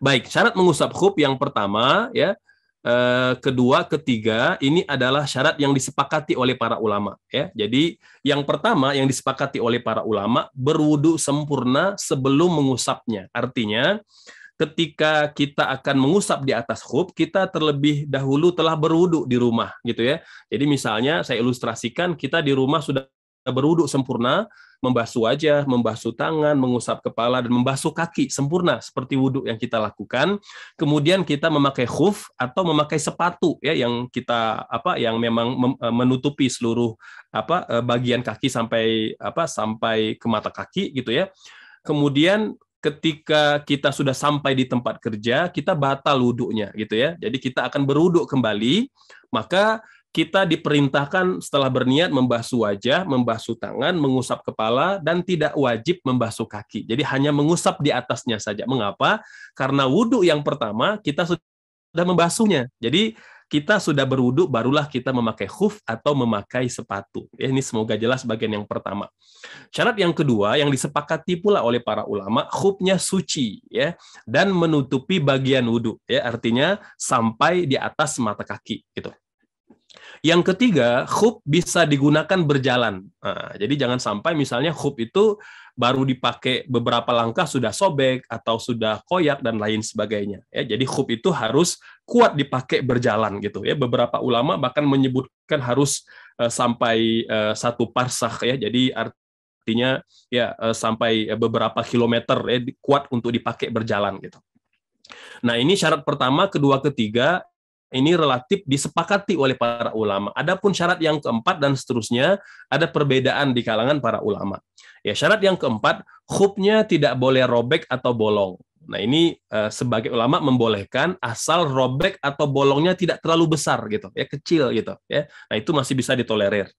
Baik, syarat mengusap khuf yang pertama ya, eh, kedua, ketiga ini adalah syarat yang disepakati oleh para ulama ya. Jadi yang pertama yang disepakati oleh para ulama berwudu sempurna sebelum mengusapnya. Artinya ketika kita akan mengusap di atas khub, kita terlebih dahulu telah berwudu di rumah gitu ya. Jadi misalnya saya ilustrasikan kita di rumah sudah kita beruduk sempurna, membasuh wajah, membasuh tangan, mengusap kepala, dan membasuh kaki sempurna seperti wudhu yang kita lakukan. Kemudian kita memakai khuf atau memakai sepatu ya yang kita apa yang memang eh, menutupi seluruh apa eh, bagian kaki sampai apa sampai ke mata kaki gitu ya. Kemudian ketika kita sudah sampai di tempat kerja, kita batal wudhunya gitu ya. Jadi kita akan beruduk kembali, maka kita diperintahkan setelah berniat membasuh wajah, membasuh tangan, mengusap kepala, dan tidak wajib membasuh kaki. Jadi hanya mengusap di atasnya saja. Mengapa? Karena wudhu yang pertama kita sudah membasuhnya. Jadi kita sudah berwudhu, barulah kita memakai khuf atau memakai sepatu. Ya, ini semoga jelas bagian yang pertama. Syarat yang kedua yang disepakati pula oleh para ulama, khufnya suci ya dan menutupi bagian wudhu. Ya, artinya sampai di atas mata kaki gitu. Yang ketiga, hub bisa digunakan berjalan. Nah, jadi jangan sampai misalnya hub itu baru dipakai beberapa langkah sudah sobek atau sudah koyak dan lain sebagainya. Ya, jadi hub itu harus kuat dipakai berjalan gitu ya. Beberapa ulama bahkan menyebutkan harus uh, sampai uh, satu parsah ya. Jadi artinya ya uh, sampai beberapa kilometer ya kuat untuk dipakai berjalan gitu. Nah, ini syarat pertama, kedua, ketiga ini relatif disepakati oleh para ulama. Adapun syarat yang keempat dan seterusnya ada perbedaan di kalangan para ulama. Ya, syarat yang keempat, khubnya tidak boleh robek atau bolong. Nah, ini eh, sebagai ulama membolehkan asal robek atau bolongnya tidak terlalu besar gitu, ya kecil gitu, ya. Nah, itu masih bisa ditolerir.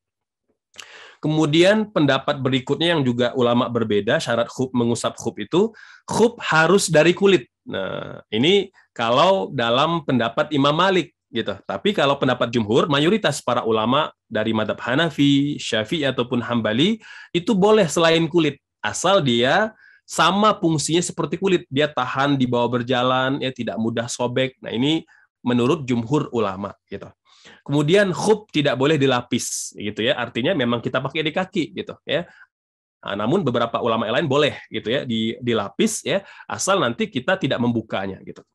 Kemudian pendapat berikutnya yang juga ulama berbeda syarat khub mengusap khub itu khub harus dari kulit. Nah, ini kalau dalam pendapat Imam Malik gitu. Tapi kalau pendapat jumhur, mayoritas para ulama dari madhab Hanafi, Syafi'i ataupun Hambali itu boleh selain kulit asal dia sama fungsinya seperti kulit, dia tahan di bawah berjalan, ya tidak mudah sobek. Nah ini menurut jumhur ulama gitu. Kemudian khub tidak boleh dilapis gitu ya. Artinya memang kita pakai di kaki gitu ya. Nah, namun beberapa ulama lain boleh gitu ya dilapis ya asal nanti kita tidak membukanya gitu.